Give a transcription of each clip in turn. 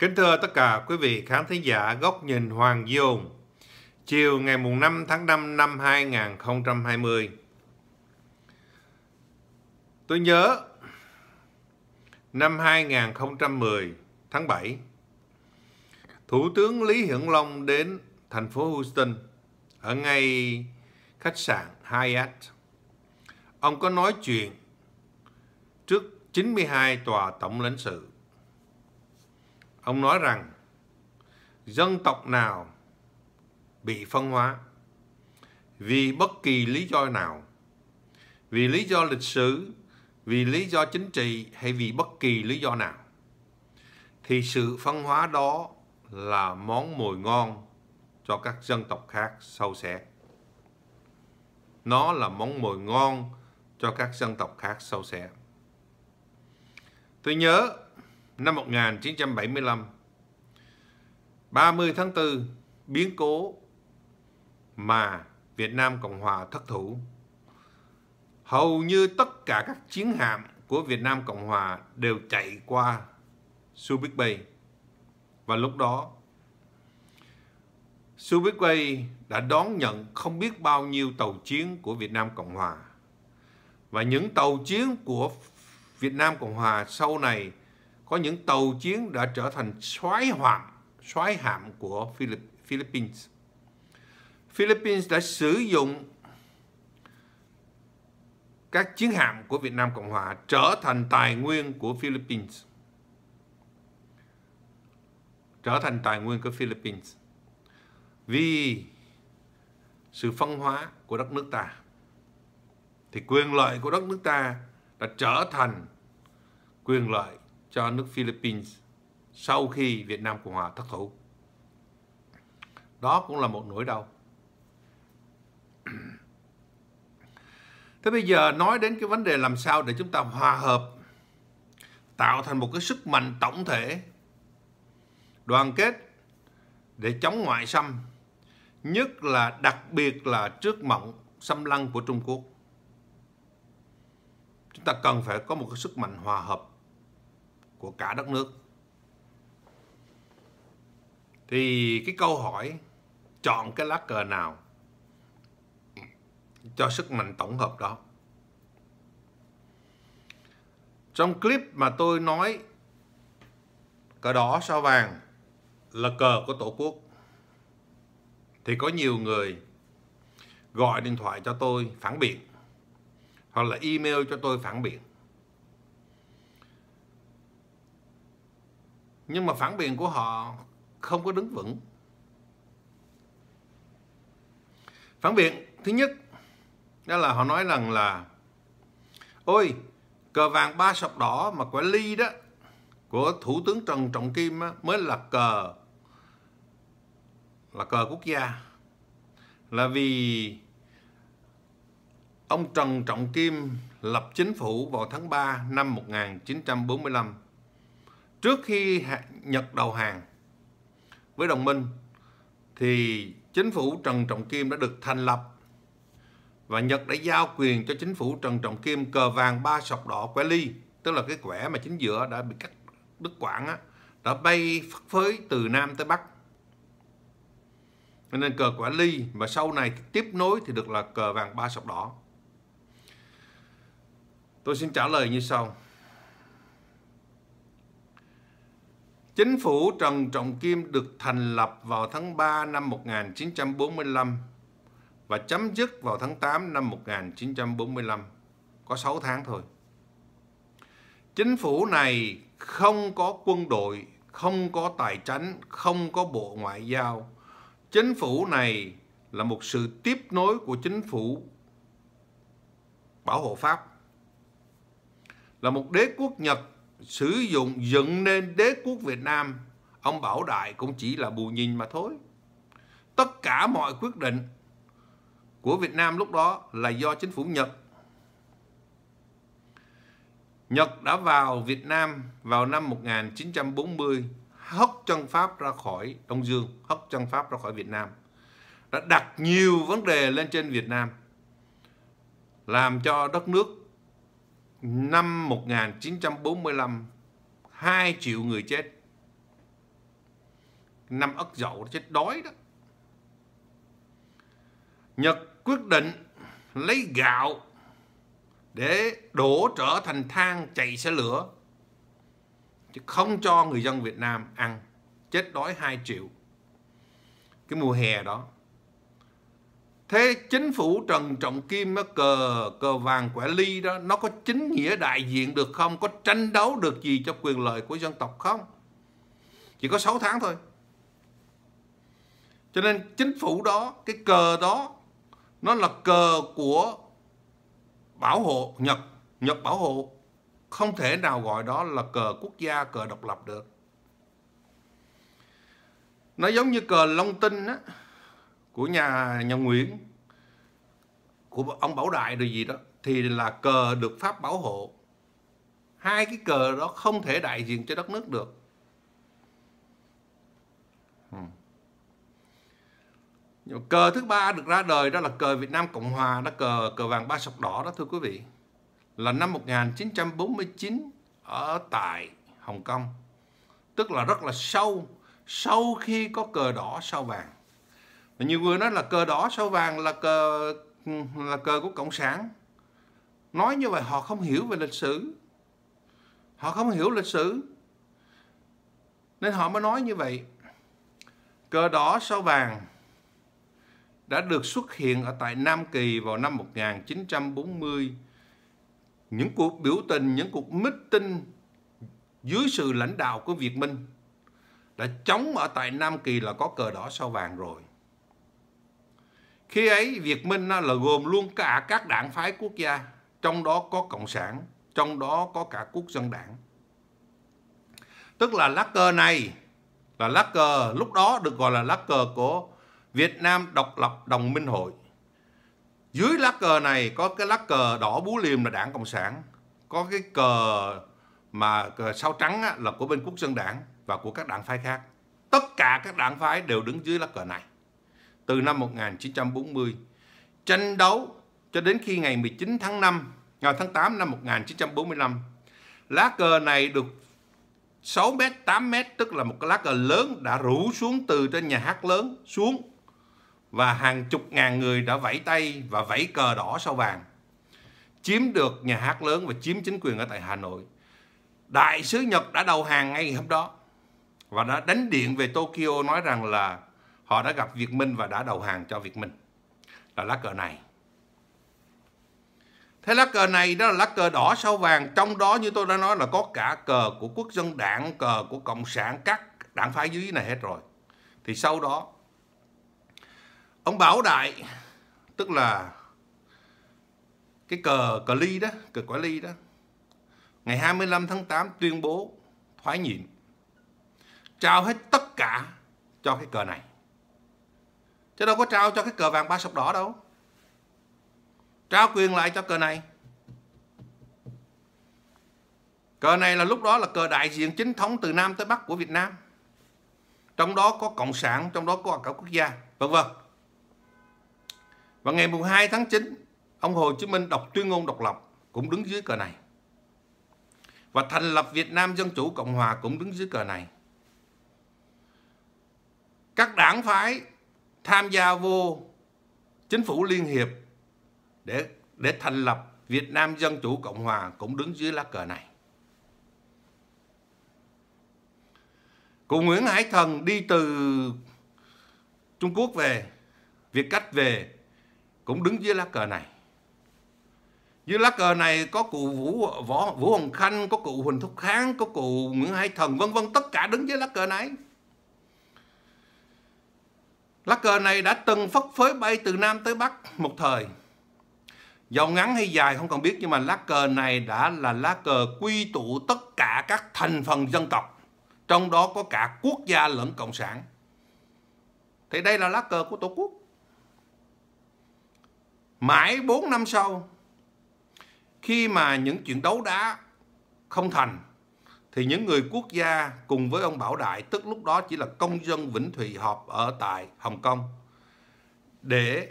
Kính thưa tất cả quý vị khán thính giả Góc nhìn Hoàng Dung, chiều ngày mùng 5 tháng 5 năm 2020. Tôi nhớ năm 2010 tháng 7, Thủ tướng Lý Hiển Long đến thành phố Houston ở ngay khách sạn Hyatt. Ông có nói chuyện trước 92 tòa tổng lãnh sự ông nói rằng dân tộc nào bị phân hóa vì bất kỳ lý do nào, vì lý do lịch sử, vì lý do chính trị hay vì bất kỳ lý do nào, thì sự phân hóa đó là món mồi ngon cho các dân tộc khác sâu xé. Nó là món mồi ngon cho các dân tộc khác sâu xé. Tôi nhớ năm 1975. 30 tháng 4, biến cố mà Việt Nam Cộng Hòa thất thủ. Hầu như tất cả các chiến hạm của Việt Nam Cộng Hòa đều chạy qua Subic Bay. Và lúc đó, Subic Bay đã đón nhận không biết bao nhiêu tàu chiến của Việt Nam Cộng Hòa. Và những tàu chiến của Việt Nam Cộng Hòa sau này có những tàu chiến đã trở thành soái hoạm, soái hạm của Philippines. Philippines đã sử dụng các chiến hạm của Việt Nam Cộng Hòa trở thành tài nguyên của Philippines. Trở thành tài nguyên của Philippines. Vì sự phân hóa của đất nước ta thì quyền lợi của đất nước ta đã trở thành quyền lợi cho nước Philippines sau khi Việt Nam Cộng Hòa thất thủ. Đó cũng là một nỗi đau. Thế bây giờ nói đến cái vấn đề làm sao để chúng ta hòa hợp, tạo thành một cái sức mạnh tổng thể, đoàn kết để chống ngoại xâm, nhất là đặc biệt là trước mộng xâm lăng của Trung Quốc. Chúng ta cần phải có một cái sức mạnh hòa hợp của cả đất nước thì cái câu hỏi chọn cái lá cờ nào cho sức mạnh tổng hợp đó trong clip mà tôi nói cờ đỏ sao vàng là cờ của tổ quốc thì có nhiều người gọi điện thoại cho tôi phản biện hoặc là email cho tôi phản biện nhưng mà phản biện của họ không có đứng vững phản biện thứ nhất đó là họ nói rằng là ôi cờ vàng ba sọc đỏ mà quả ly đó của thủ tướng trần trọng kim á, mới là cờ là cờ quốc gia là vì ông Trần Trọng Kim lập chính phủ vào tháng 3 năm 1945 trước khi Nhật đầu hàng với đồng minh thì chính phủ Trần Trọng Kim đã được thành lập và Nhật đã giao quyền cho chính phủ Trần Trọng Kim cờ vàng ba sọc đỏ quẻ ly tức là cái quẻ mà chính giữa đã bị cắt đứt quãng á đã bay phất phới từ Nam tới Bắc nên cờ quẻ ly và sau này tiếp nối thì được là cờ vàng ba sọc đỏ tôi xin trả lời như sau Chính phủ Trần Trọng Kim được thành lập vào tháng 3 năm 1945 và chấm dứt vào tháng 8 năm 1945, có 6 tháng thôi. Chính phủ này không có quân đội, không có tài chính, không có bộ ngoại giao. Chính phủ này là một sự tiếp nối của chính phủ bảo hộ Pháp. Là một đế quốc Nhật sử dụng dựng nên đế quốc Việt Nam, ông Bảo Đại cũng chỉ là bù nhìn mà thôi. Tất cả mọi quyết định của Việt Nam lúc đó là do chính phủ Nhật. Nhật đã vào Việt Nam vào năm 1940, hất chân Pháp ra khỏi Đông Dương, hất chân Pháp ra khỏi Việt Nam. Đã đặt nhiều vấn đề lên trên Việt Nam, làm cho đất nước năm 1945 2 triệu người chết năm ất dậu chết đói đó Nhật quyết định lấy gạo để đổ trở thành than chạy xe lửa chứ không cho người dân Việt Nam ăn chết đói 2 triệu cái mùa hè đó Thế chính phủ Trần Trọng Kim nó cờ cờ vàng quẻ ly đó nó có chính nghĩa đại diện được không? Có tranh đấu được gì cho quyền lợi của dân tộc không? Chỉ có 6 tháng thôi. Cho nên chính phủ đó, cái cờ đó nó là cờ của bảo hộ Nhật, Nhật bảo hộ. Không thể nào gọi đó là cờ quốc gia, cờ độc lập được. Nó giống như cờ Long Tinh á của nhà nhà Nguyễn của ông Bảo Đại rồi gì đó thì là cờ được Pháp bảo hộ hai cái cờ đó không thể đại diện cho đất nước được hmm. cờ thứ ba được ra đời đó là cờ Việt Nam Cộng Hòa đó cờ cờ vàng ba sọc đỏ đó thưa quý vị là năm 1949 ở tại Hồng Kông tức là rất là sâu sau khi có cờ đỏ sao vàng nhiều người nói là cờ đỏ sao vàng là cờ là cờ của cộng sản nói như vậy họ không hiểu về lịch sử họ không hiểu lịch sử nên họ mới nói như vậy cờ đỏ sao vàng đã được xuất hiện ở tại Nam Kỳ vào năm 1940 những cuộc biểu tình những cuộc meeting dưới sự lãnh đạo của Việt Minh đã chống ở tại Nam Kỳ là có cờ đỏ sao vàng rồi khi ấy Việt Minh là gồm luôn cả các đảng phái quốc gia, trong đó có Cộng sản, trong đó có cả quốc dân đảng. Tức là lá cờ này là lá cờ lúc đó được gọi là lá cờ của Việt Nam độc lập đồng minh hội. Dưới lá cờ này có cái lá cờ đỏ bú liềm là đảng Cộng sản, có cái cờ mà cờ sao trắng là của bên quốc dân đảng và của các đảng phái khác. Tất cả các đảng phái đều đứng dưới lá cờ này từ năm 1940, tranh đấu cho đến khi ngày 19 tháng 5, ngày tháng 8 năm 1945. Lá cờ này được 6m, 8m, tức là một cái lá cờ lớn đã rủ xuống từ trên nhà hát lớn xuống và hàng chục ngàn người đã vẫy tay và vẫy cờ đỏ sao vàng chiếm được nhà hát lớn và chiếm chính quyền ở tại Hà Nội. Đại sứ Nhật đã đầu hàng ngay hôm đó và đã đánh điện về Tokyo nói rằng là họ đã gặp Việt Minh và đã đầu hàng cho Việt Minh là lá cờ này thế lá cờ này đó là lá cờ đỏ sao vàng trong đó như tôi đã nói là có cả cờ của quốc dân đảng cờ của cộng sản các đảng phái dưới này hết rồi thì sau đó ông Bảo Đại tức là cái cờ cờ ly đó cờ quả ly đó ngày 25 tháng 8 tuyên bố thoái nhiệm trao hết tất cả cho cái cờ này chứ đâu có trao cho cái cờ vàng ba sọc đỏ đâu trao quyền lại cho cờ này cờ này là lúc đó là cờ đại diện chính thống từ nam tới bắc của việt nam trong đó có cộng sản trong đó có cả quốc gia vân vân và ngày mùng 2 tháng 9 ông Hồ Chí Minh đọc tuyên ngôn độc lập cũng đứng dưới cờ này và thành lập Việt Nam Dân Chủ Cộng Hòa cũng đứng dưới cờ này các đảng phái tham gia vô chính phủ liên hiệp để để thành lập Việt Nam Dân Chủ Cộng Hòa cũng đứng dưới lá cờ này. Cụ Nguyễn Hải Thần đi từ Trung Quốc về, Việt Cách về cũng đứng dưới lá cờ này. Dưới lá cờ này có cụ Vũ Võ Vũ Hồng Khanh, có cụ Huỳnh Thúc Kháng, có cụ Nguyễn Hải Thần vân vân tất cả đứng dưới lá cờ này. Lá cờ này đã từng phất phới bay từ Nam tới Bắc một thời. Dầu ngắn hay dài không cần biết nhưng mà lá cờ này đã là lá cờ quy tụ tất cả các thành phần dân tộc. Trong đó có cả quốc gia lẫn cộng sản. Thì đây là lá cờ của Tổ quốc. Mãi 4 năm sau, khi mà những chuyện đấu đá không thành thì những người quốc gia cùng với ông Bảo Đại tức lúc đó chỉ là công dân Vĩnh Thụy họp ở tại Hồng Kông để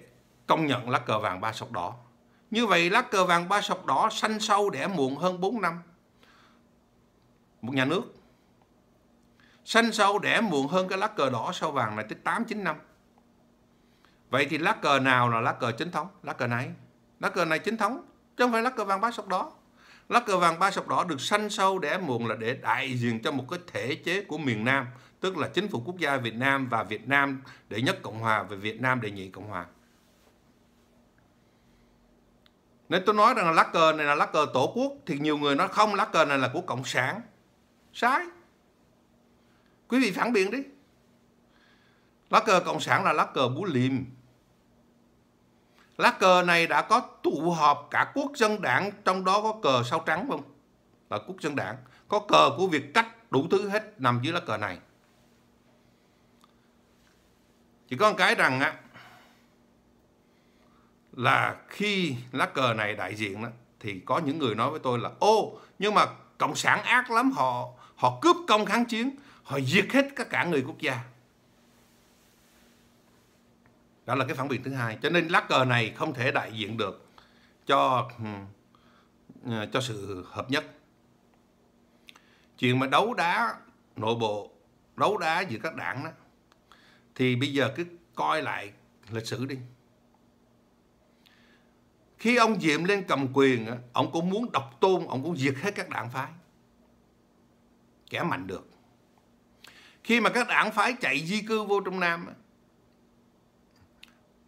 công nhận lá cờ vàng ba sọc đỏ. Như vậy lá cờ vàng ba sọc đỏ sanh sâu đẻ muộn hơn 4 năm. Một nhà nước sanh sâu đẻ muộn hơn cái lá cờ đỏ sao vàng này tới 8 9 năm. Vậy thì lá cờ nào là lá cờ chính thống? Lá cờ này. Lá cờ này chính thống, chứ không phải lá cờ vàng ba sọc đỏ lá cờ vàng ba sọc đỏ được sanh sâu đẻ muộn là để đại diện cho một cái thể chế của miền Nam, tức là chính phủ quốc gia Việt Nam và Việt Nam để nhất Cộng hòa và Việt Nam để nhị Cộng hòa. Nên tôi nói rằng là lá cờ này là lá cờ tổ quốc thì nhiều người nói không lá cờ này là của Cộng sản. Sai. Quý vị phản biện đi. Lá cờ Cộng sản là lá cờ búa liềm lá cờ này đã có tụ họp cả quốc dân đảng trong đó có cờ sao trắng không là quốc dân đảng có cờ của việc cách đủ thứ hết nằm dưới lá cờ này chỉ có một cái rằng á là khi lá cờ này đại diện đó thì có những người nói với tôi là ô nhưng mà cộng sản ác lắm họ họ cướp công kháng chiến họ diệt hết các cả người quốc gia đó là cái phản biện thứ hai cho nên lá cờ này không thể đại diện được cho ừ, à, cho sự hợp nhất chuyện mà đấu đá nội bộ đấu đá giữa các đảng đó thì bây giờ cứ coi lại lịch sử đi khi ông Diệm lên cầm quyền ông cũng muốn độc tôn ông cũng diệt hết các đảng phái kẻ mạnh được khi mà các đảng phái chạy di cư vô trong Nam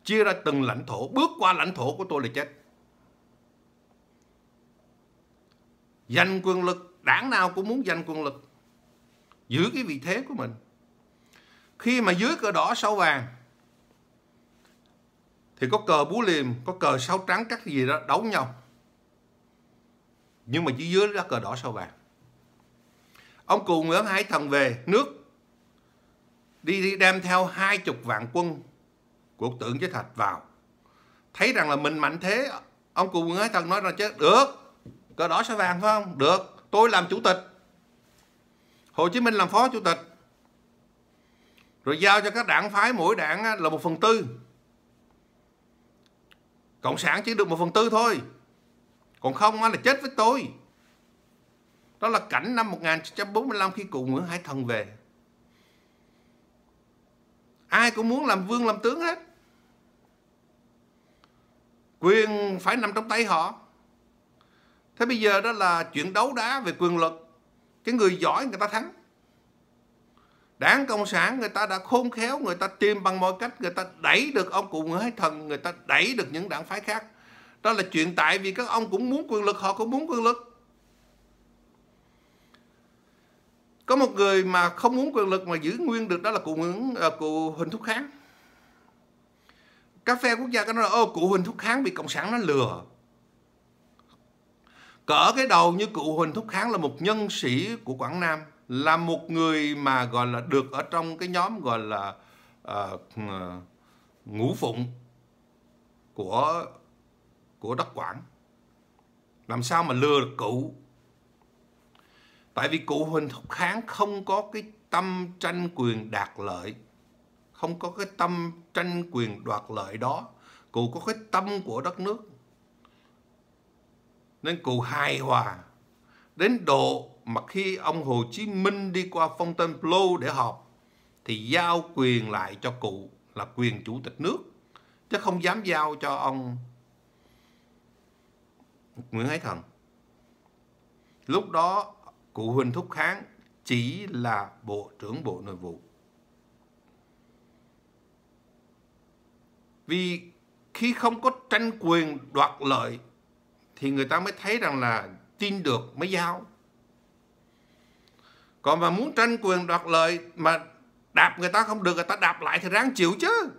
chia ra từng lãnh thổ, bước qua lãnh thổ của tôi là chết. Giành quyền lực, đảng nào cũng muốn giành quyền lực. Giữ cái vị thế của mình. Khi mà dưới cờ đỏ sao vàng, thì có cờ bú liềm, có cờ sao trắng các gì đó đấu nhau. Nhưng mà chỉ dưới là cờ đỏ sao vàng. Ông cụ Nguyễn Hải Thần về nước đi, đi đem theo hai chục vạn quân của tượng với thạch vào thấy rằng là mình mạnh thế ông cụ quân ái thân nói rằng chứ được cờ đỏ sao vàng phải không được tôi làm chủ tịch hồ chí minh làm phó chủ tịch rồi giao cho các đảng phái mỗi đảng là một phần tư cộng sản chỉ được một phần tư thôi còn không là chết với tôi đó là cảnh năm 1945 khi cụ Nguyễn Hải Thần về ai cũng muốn làm vương làm tướng hết quyền phải nằm trong tay họ thế bây giờ đó là chuyện đấu đá về quyền lực cái người giỏi người ta thắng đảng cộng sản người ta đã khôn khéo người ta tìm bằng mọi cách người ta đẩy được ông cụ nguyễn thần người ta đẩy được những đảng phái khác đó là chuyện tại vì các ông cũng muốn quyền lực họ cũng muốn quyền lực có một người mà không muốn quyền lực mà giữ nguyên được đó là cụ nguyễn à, cụ huỳnh thúc kháng cà phê quốc gia cái nói là ô cụ huỳnh thúc kháng bị cộng sản nó lừa cỡ cái đầu như cụ huỳnh thúc kháng là một nhân sĩ của quảng nam là một người mà gọi là được ở trong cái nhóm gọi là uh, ngũ phụng của của đất quảng làm sao mà lừa được cụ tại vì cụ huỳnh thúc kháng không có cái tâm tranh quyền đạt lợi không có cái tâm tranh quyền đoạt lợi đó cụ có cái tâm của đất nước nên cụ hài hòa đến độ mà khi ông Hồ Chí Minh đi qua Fontainebleau để họp thì giao quyền lại cho cụ là quyền chủ tịch nước chứ không dám giao cho ông Nguyễn Ái Thần lúc đó cụ Huỳnh Thúc Kháng chỉ là bộ trưởng bộ nội vụ Vì khi không có tranh quyền đoạt lợi thì người ta mới thấy rằng là tin được mới giao. Còn mà muốn tranh quyền đoạt lợi mà đạp người ta không được người ta đạp lại thì ráng chịu chứ.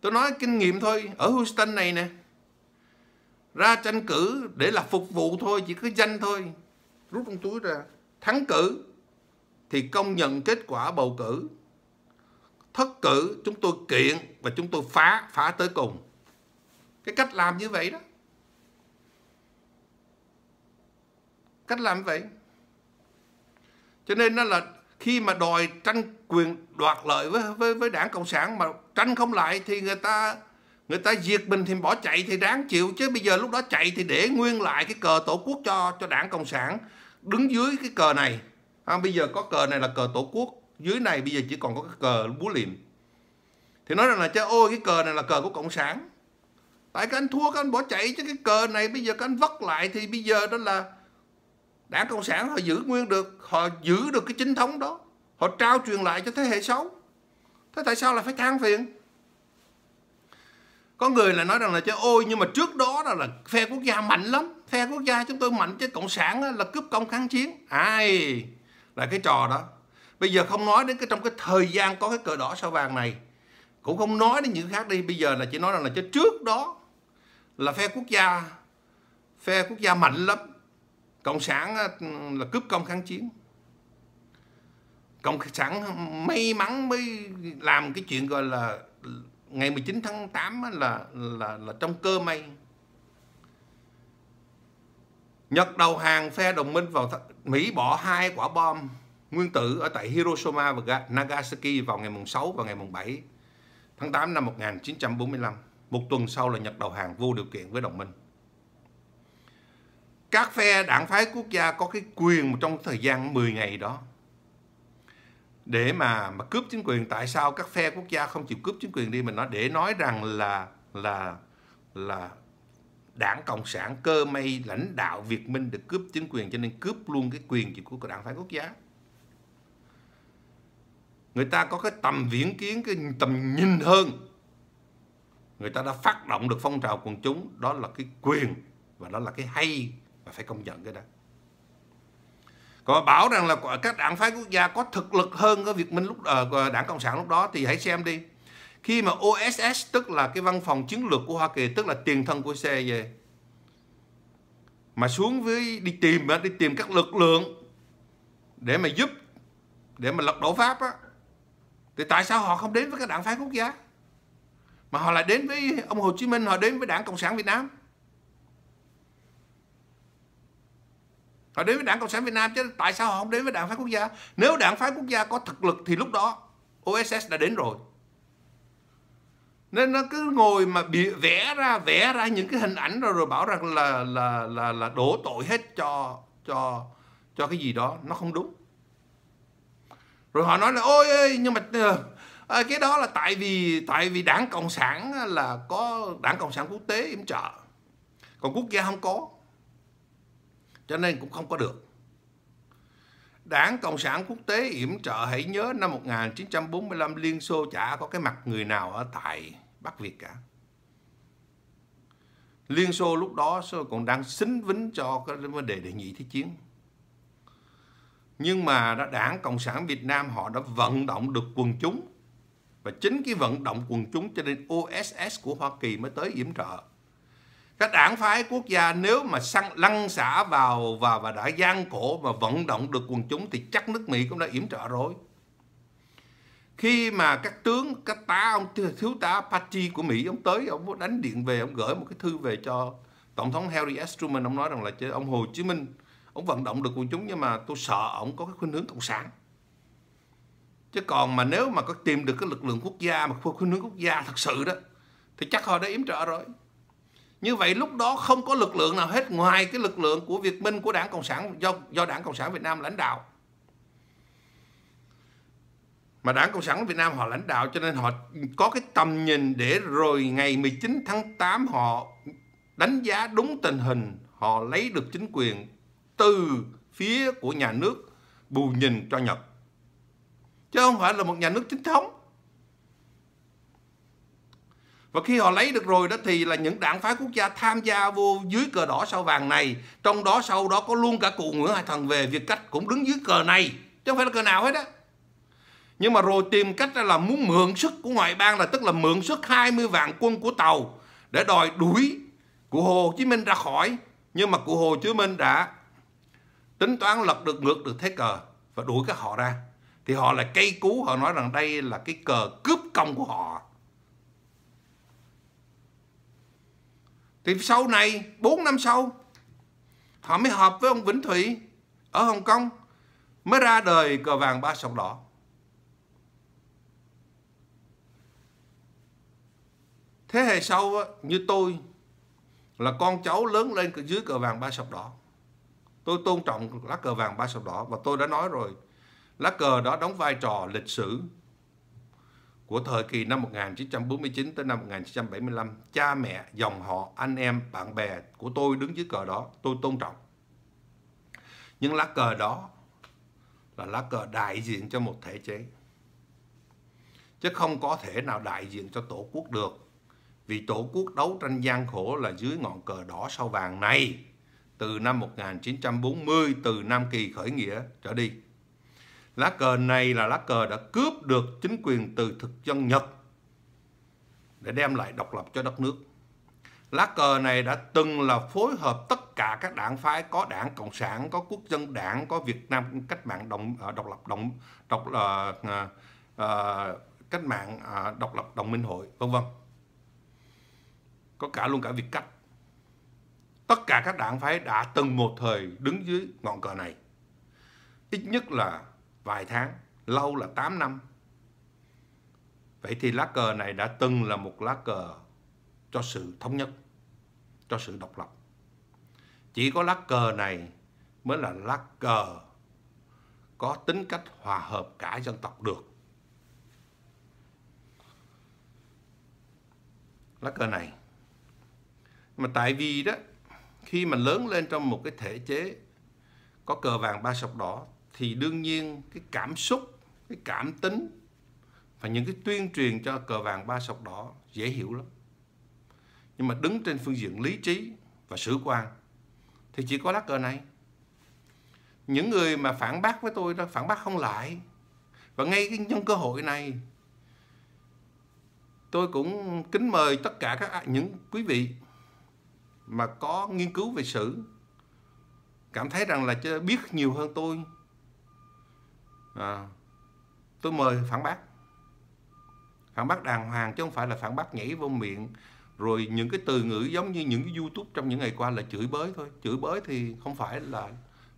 Tôi nói kinh nghiệm thôi, ở Houston này nè. Ra tranh cử để là phục vụ thôi, chỉ cứ danh thôi. Rút trong túi ra, thắng cử thì công nhận kết quả bầu cử thất cử chúng tôi kiện và chúng tôi phá phá tới cùng cái cách làm như vậy đó cách làm vậy cho nên nó là khi mà đòi tranh quyền đoạt lợi với với với đảng cộng sản mà tranh không lại thì người ta người ta diệt mình thì bỏ chạy thì đáng chịu chứ bây giờ lúc đó chạy thì để nguyên lại cái cờ tổ quốc cho cho đảng cộng sản đứng dưới cái cờ này à, bây giờ có cờ này là cờ tổ quốc dưới này bây giờ chỉ còn có cái cờ búa liềm thì nói rằng là cha ôi cái cờ này là cờ của cộng sản tại các anh thua các anh bỏ chạy chứ cái cờ này bây giờ các anh vất lại thì bây giờ đó là đảng cộng sản họ giữ nguyên được họ giữ được cái chính thống đó họ trao truyền lại cho thế hệ sau thế tại sao lại phải than phiền có người là nói rằng là cho ôi nhưng mà trước đó là, là phe quốc gia mạnh lắm phe quốc gia chúng tôi mạnh chứ cộng sản là cướp công kháng chiến ai là cái trò đó bây giờ không nói đến cái trong cái thời gian có cái cờ đỏ sao vàng này cũng không nói đến những khác đi bây giờ là chỉ nói rằng là cho trước đó là phe quốc gia phe quốc gia mạnh lắm cộng sản ờ, là cướp công kháng chiến cộng sản may mắn mới làm cái chuyện gọi là ngày 19 tháng 8 là là là trong cơ may Nhật đầu hàng phe đồng minh vào Mỹ bỏ hai quả bom nguyên tử ở tại Hiroshima và Nagasaki vào ngày mùng 6 và ngày mùng 7 tháng 8 năm 1945, một tuần sau là Nhật đầu hàng vô điều kiện với đồng minh. Các phe đảng phái quốc gia có cái quyền trong thời gian 10 ngày đó để mà mà cướp chính quyền tại sao các phe quốc gia không chịu cướp chính quyền đi mình nói để nói rằng là là là đảng cộng sản cơ may lãnh đạo việt minh được cướp chính quyền cho nên cướp luôn cái quyền chỉ của đảng phái quốc gia người ta có cái tầm viễn kiến cái tầm nhìn hơn người ta đã phát động được phong trào quần chúng đó là cái quyền và đó là cái hay và phải công nhận cái đó còn bảo rằng là các đảng phái quốc gia có thực lực hơn cái việc minh lúc ờ, đảng cộng sản lúc đó thì hãy xem đi khi mà OSS tức là cái văn phòng chiến lược của Hoa Kỳ tức là tiền thân của xe về mà xuống với đi tìm đi tìm các lực lượng để mà giúp để mà lật đổ pháp á thì tại sao họ không đến với các đảng phái quốc gia mà họ lại đến với ông Hồ Chí Minh họ đến với đảng Cộng sản Việt Nam họ đến với đảng Cộng sản Việt Nam chứ tại sao họ không đến với đảng phái quốc gia nếu đảng phái quốc gia có thực lực thì lúc đó OSS đã đến rồi nên nó cứ ngồi mà bị vẽ ra vẽ ra những cái hình ảnh rồi rồi bảo rằng là là là là đổ tội hết cho cho cho cái gì đó nó không đúng rồi họ nói là ôi ơi nhưng mà ờ, à, cái đó là tại vì tại vì đảng cộng sản là có đảng cộng sản quốc tế yểm trợ còn quốc gia không có cho nên cũng không có được Đảng Cộng sản quốc tế yểm trợ hãy nhớ năm 1945 Liên Xô chả có cái mặt người nào ở tại Bắc Việt cả. Liên Xô lúc đó còn đang xính vính cho cái vấn đề đề nghị thế chiến nhưng mà đó, đảng cộng sản việt nam họ đã vận động được quần chúng và chính cái vận động quần chúng cho nên oss của hoa kỳ mới tới yểm trợ các đảng phái quốc gia nếu mà săn lăn xả vào và và đã gian cổ mà vận động được quần chúng thì chắc nước mỹ cũng đã yểm trợ rồi khi mà các tướng các tá ông thiếu tá Patty của Mỹ ông tới ông đánh điện về ông gửi một cái thư về cho tổng thống Harry S Truman ông nói rằng là ông Hồ Chí Minh ông vận động được quần chúng nhưng mà tôi sợ ông có cái khuynh hướng cộng sản chứ còn mà nếu mà có tìm được cái lực lượng quốc gia mà khuynh hướng quốc gia thật sự đó thì chắc họ đã yếm trợ rồi như vậy lúc đó không có lực lượng nào hết ngoài cái lực lượng của Việt Minh của Đảng Cộng sản do do Đảng Cộng sản Việt Nam lãnh đạo. Mà Đảng Cộng sản Việt Nam họ lãnh đạo cho nên họ có cái tầm nhìn để rồi ngày 19 tháng 8 họ đánh giá đúng tình hình, họ lấy được chính quyền từ phía của nhà nước bù nhìn cho Nhật. Chứ không phải là một nhà nước chính thống. Và khi họ lấy được rồi đó thì là những đảng phái quốc gia tham gia vô dưới cờ đỏ sao vàng này. Trong đó sau đó có luôn cả cụ Nguyễn Hải Thần về việc Cách cũng đứng dưới cờ này. Chứ không phải là cờ nào hết á. Nhưng mà rồi tìm cách là muốn mượn sức của ngoại bang là tức là mượn sức 20 vạn quân của Tàu để đòi đuổi cụ Hồ Chí Minh ra khỏi. Nhưng mà cụ Hồ Chí Minh đã tính toán lật được ngược được thế cờ và đuổi các họ ra thì họ là cây cú họ nói rằng đây là cái cờ cướp công của họ thì sau này 4 năm sau họ mới họp với ông Vĩnh Thụy ở Hồng Kông mới ra đời cờ vàng ba sọc đỏ thế hệ sau như tôi là con cháu lớn lên dưới cờ vàng ba sọc đỏ Tôi tôn trọng lá cờ vàng ba sọc đỏ và tôi đã nói rồi, lá cờ đó đóng vai trò lịch sử của thời kỳ năm 1949 tới năm 1975, cha mẹ, dòng họ, anh em, bạn bè của tôi đứng dưới cờ đó, tôi tôn trọng. Nhưng lá cờ đó là lá cờ đại diện cho một thể chế. Chứ không có thể nào đại diện cho tổ quốc được. Vì tổ quốc đấu tranh gian khổ là dưới ngọn cờ đỏ sao vàng này từ năm 1940 từ Nam Kỳ khởi nghĩa trở đi. Lá cờ này là lá cờ đã cướp được chính quyền từ thực dân Nhật để đem lại độc lập cho đất nước. Lá cờ này đã từng là phối hợp tất cả các đảng phái có đảng Cộng sản, có quốc dân đảng, có Việt Nam cách mạng đồng, à, độc lập đồng độc là à, à, cách mạng à, độc lập đồng minh hội vân vân. Có cả luôn cả Việt cách tất cả các đảng phái đã từng một thời đứng dưới ngọn cờ này. Ít nhất là vài tháng, lâu là 8 năm. Vậy thì lá cờ này đã từng là một lá cờ cho sự thống nhất, cho sự độc lập. Chỉ có lá cờ này mới là lá cờ có tính cách hòa hợp cả dân tộc được. Lá cờ này. Mà tại vì đó khi mình lớn lên trong một cái thể chế có cờ vàng ba sọc đỏ thì đương nhiên cái cảm xúc cái cảm tính và những cái tuyên truyền cho cờ vàng ba sọc đỏ dễ hiểu lắm nhưng mà đứng trên phương diện lý trí và sử quan thì chỉ có lá cờ này những người mà phản bác với tôi đó phản bác không lại và ngay cái nhân cơ hội này tôi cũng kính mời tất cả các à, những quý vị mà có nghiên cứu về sử cảm thấy rằng là biết nhiều hơn tôi à, tôi mời phản bác phản bác đàng hoàng chứ không phải là phản bác nhảy vô miệng rồi những cái từ ngữ giống như những cái youtube trong những ngày qua là chửi bới thôi chửi bới thì không phải là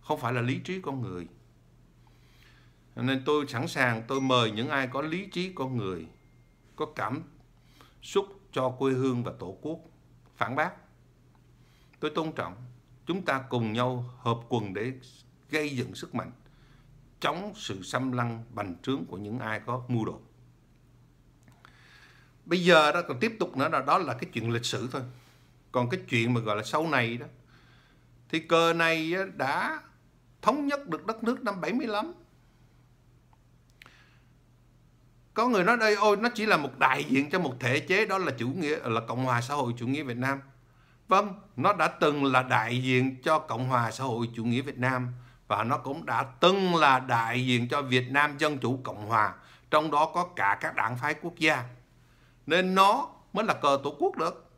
không phải là lý trí con người nên tôi sẵn sàng tôi mời những ai có lý trí con người có cảm xúc cho quê hương và tổ quốc phản bác tôi tôn trọng chúng ta cùng nhau hợp quần để gây dựng sức mạnh chống sự xâm lăng bành trướng của những ai có mưu đồ bây giờ đó còn tiếp tục nữa là đó là cái chuyện lịch sử thôi còn cái chuyện mà gọi là sau này đó thì cờ này đã thống nhất được đất nước năm 75 có người nói đây ôi nó chỉ là một đại diện cho một thể chế đó là chủ nghĩa là cộng hòa xã hội chủ nghĩa Việt Nam Vâng, nó đã từng là đại diện cho Cộng hòa xã hội chủ nghĩa Việt Nam và nó cũng đã từng là đại diện cho Việt Nam Dân Chủ Cộng Hòa, trong đó có cả các đảng phái quốc gia. Nên nó mới là cờ tổ quốc được.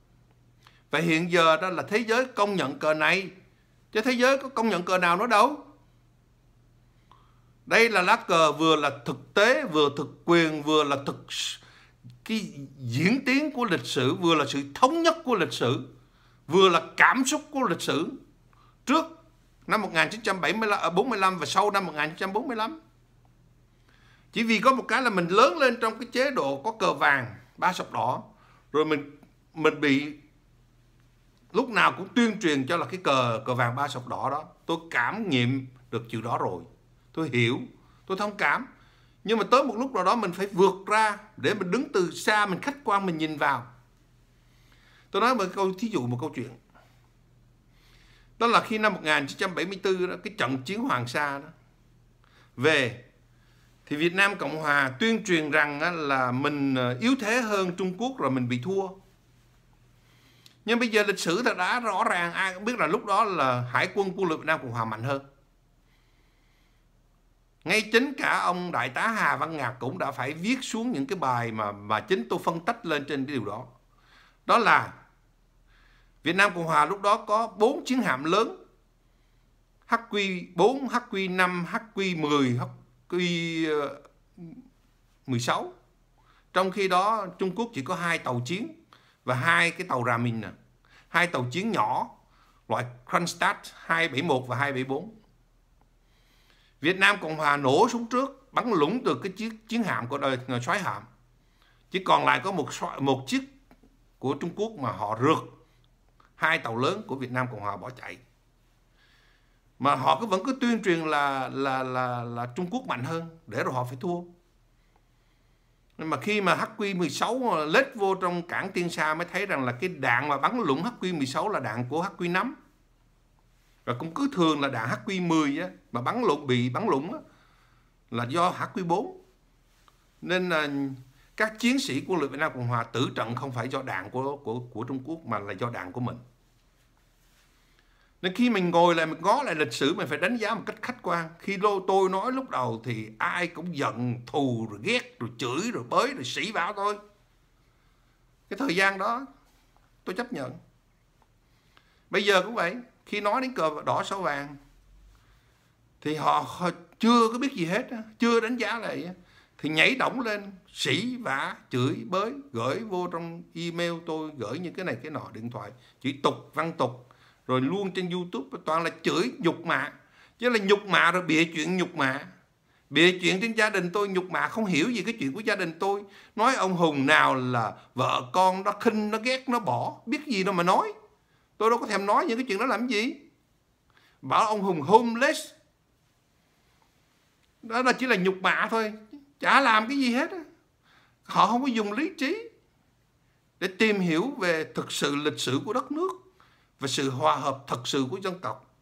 Và hiện giờ đó là thế giới công nhận cờ này, chứ thế giới có công nhận cờ nào nó đâu. Đây là lá cờ vừa là thực tế, vừa thực quyền, vừa là thực cái diễn tiến của lịch sử, vừa là sự thống nhất của lịch sử vừa là cảm xúc của lịch sử trước năm 1945 à, và sau năm 1945. Chỉ vì có một cái là mình lớn lên trong cái chế độ có cờ vàng, ba sọc đỏ, rồi mình mình bị lúc nào cũng tuyên truyền cho là cái cờ cờ vàng ba sọc đỏ đó. Tôi cảm nghiệm được chuyện đó rồi. Tôi hiểu, tôi thông cảm. Nhưng mà tới một lúc nào đó mình phải vượt ra để mình đứng từ xa, mình khách quan, mình nhìn vào Tôi nói một câu thí dụ một câu chuyện. Đó là khi năm 1974 đó, cái trận chiến Hoàng Sa đó về thì Việt Nam Cộng Hòa tuyên truyền rằng là mình ờ, yếu thế hơn Trung Quốc rồi mình bị thua. Nhưng bây giờ lịch sử đã, đã rõ ràng ai cũng biết là lúc đó là hải quân của Việt Nam Cộng Hòa mạnh hơn. Ngay chính cả ông Đại tá Hà Văn Ngạc cũng đã phải viết xuống những cái bài mà mà chính tôi phân tích lên trên cái điều đó. Đó là Việt Nam Cộng Hòa lúc đó có 4 chiến hạm lớn HQ4, HQ5, HQ10, HQ16. Trong khi đó Trung Quốc chỉ có hai tàu chiến và hai cái tàu rà Ramin nè. Hai tàu chiến nhỏ loại Kronstadt 271 và 274. Việt Nam Cộng Hòa nổ súng trước bắn lũng từ cái chiếc chiến hạm của đời xoáy hạm. Chỉ còn lại có một một chiếc của Trung Quốc mà họ rượt hai tàu lớn của Việt Nam Cộng Hòa bỏ chạy mà họ cứ vẫn cứ tuyên truyền là là là là Trung Quốc mạnh hơn để rồi họ phải thua nhưng mà khi mà HQ16 lết vô trong cảng Tiên Sa mới thấy rằng là cái đạn mà bắn lũng HQ16 là đạn của HQ5 và cũng cứ thường là đạn HQ10 á, mà bắn lụng bị bắn lũng á, là do HQ4 nên là các chiến sĩ quân lực Việt Nam Cộng Hòa tử trận không phải do đảng của, của, của Trung Quốc mà là do đảng của mình. Nên khi mình ngồi lại, mình ngó lại lịch sử, mình phải đánh giá một cách khách quan. Khi lô tôi nói lúc đầu thì ai cũng giận, thù, rồi ghét, rồi chửi, rồi bới, rồi sỉ bảo tôi. Cái thời gian đó tôi chấp nhận. Bây giờ cũng vậy, khi nói đến cờ đỏ sao vàng thì họ, họ chưa có biết gì hết, chưa đánh giá lại thì nhảy động lên sỉ vả chửi bới gửi vô trong email tôi gửi những cái này cái nọ điện thoại chỉ tục văn tục rồi luôn trên youtube toàn là chửi nhục mạ chứ là nhục mạ rồi bịa chuyện nhục mạ bịa chuyện trên gia đình tôi nhục mạ không hiểu gì cái chuyện của gia đình tôi nói ông hùng nào là vợ con nó khinh nó ghét nó bỏ biết gì đâu mà nói tôi đâu có thèm nói những cái chuyện đó làm gì bảo ông hùng homeless đó là chỉ là nhục mạ thôi chả làm cái gì hết á họ không có dùng lý trí để tìm hiểu về thực sự lịch sử của đất nước và sự hòa hợp thật sự của dân tộc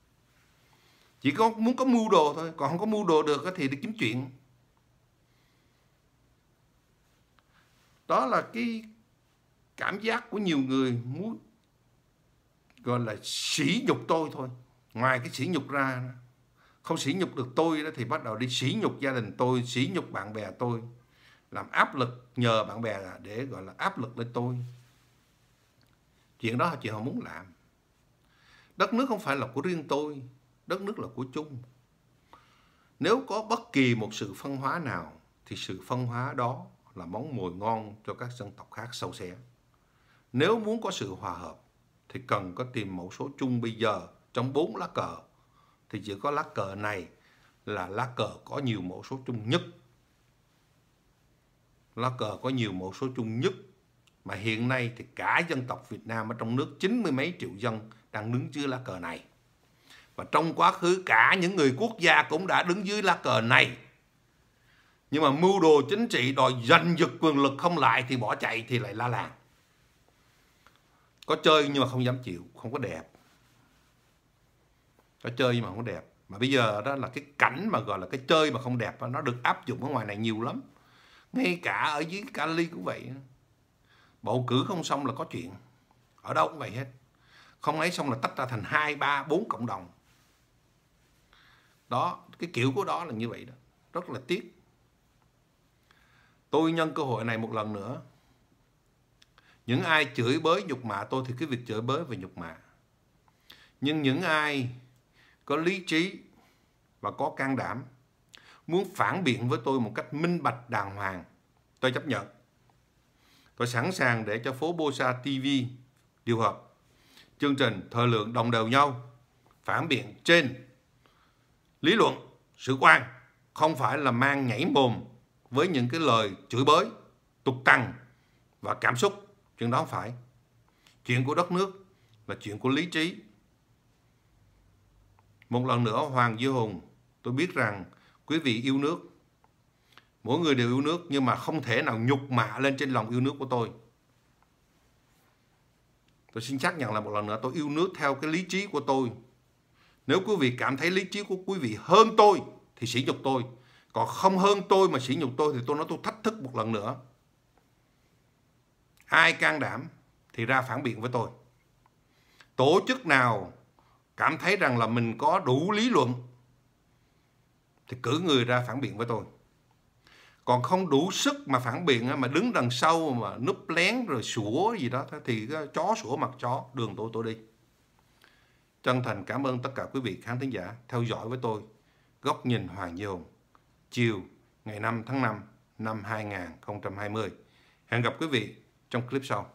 chỉ có muốn có mưu đồ thôi còn không có mưu đồ được thì đi kiếm chuyện đó là cái cảm giác của nhiều người muốn gọi là sỉ nhục tôi thôi ngoài cái sỉ nhục ra không sỉ nhục được tôi đó thì bắt đầu đi sỉ nhục gia đình tôi sỉ nhục bạn bè tôi làm áp lực nhờ bạn bè là để gọi là áp lực lên tôi chuyện đó chị không muốn làm đất nước không phải là của riêng tôi đất nước là của chung nếu có bất kỳ một sự phân hóa nào thì sự phân hóa đó là món mồi ngon cho các dân tộc khác sâu xé nếu muốn có sự hòa hợp thì cần có tìm mẫu số chung bây giờ trong bốn lá cờ thì chỉ có lá cờ này là lá cờ có nhiều mẫu số chung nhất lá cờ có nhiều mẫu số chung nhất mà hiện nay thì cả dân tộc Việt Nam ở trong nước chín mươi mấy triệu dân đang đứng dưới lá cờ này. Và trong quá khứ cả những người quốc gia cũng đã đứng dưới lá cờ này. Nhưng mà mưu đồ chính trị đòi giành giật quyền lực không lại thì bỏ chạy thì lại la làng. Có chơi nhưng mà không dám chịu, không có đẹp. Có chơi nhưng mà không có đẹp. Mà bây giờ đó là cái cảnh mà gọi là cái chơi mà không đẹp nó được áp dụng ở ngoài này nhiều lắm ngay cả ở dưới Cali cũng vậy bầu cử không xong là có chuyện ở đâu cũng vậy hết không ấy xong là tách ra thành hai ba bốn cộng đồng đó cái kiểu của đó là như vậy đó rất là tiếc tôi nhân cơ hội này một lần nữa những ai chửi bới nhục mạ tôi thì cái việc chửi bới và nhục mạ nhưng những ai có lý trí và có can đảm muốn phản biện với tôi một cách minh bạch đàng hoàng, tôi chấp nhận. Tôi sẵn sàng để cho phố Bosa TV điều hợp. Chương trình thời lượng đồng đều nhau, phản biện trên lý luận, sự quan, không phải là mang nhảy mồm với những cái lời chửi bới, tục tăng và cảm xúc. Chuyện đó không phải. Chuyện của đất nước là chuyện của lý trí. Một lần nữa Hoàng Duy Hùng, tôi biết rằng Quý vị yêu nước. Mỗi người đều yêu nước nhưng mà không thể nào nhục mạ lên trên lòng yêu nước của tôi. Tôi xin xác nhận là một lần nữa tôi yêu nước theo cái lý trí của tôi. Nếu quý vị cảm thấy lý trí của quý vị hơn tôi thì sỉ nhục tôi. Còn không hơn tôi mà sỉ nhục tôi thì tôi nói tôi thách thức một lần nữa. Ai can đảm thì ra phản biện với tôi. Tổ chức nào cảm thấy rằng là mình có đủ lý luận thì cử người ra phản biện với tôi còn không đủ sức mà phản biện mà đứng đằng sau mà núp lén rồi sủa gì đó thì chó sủa mặt chó đường tôi tôi đi chân thành cảm ơn tất cả quý vị khán thính giả theo dõi với tôi góc nhìn hoàng dồn chiều ngày 5 tháng 5 năm 2020 hẹn gặp quý vị trong clip sau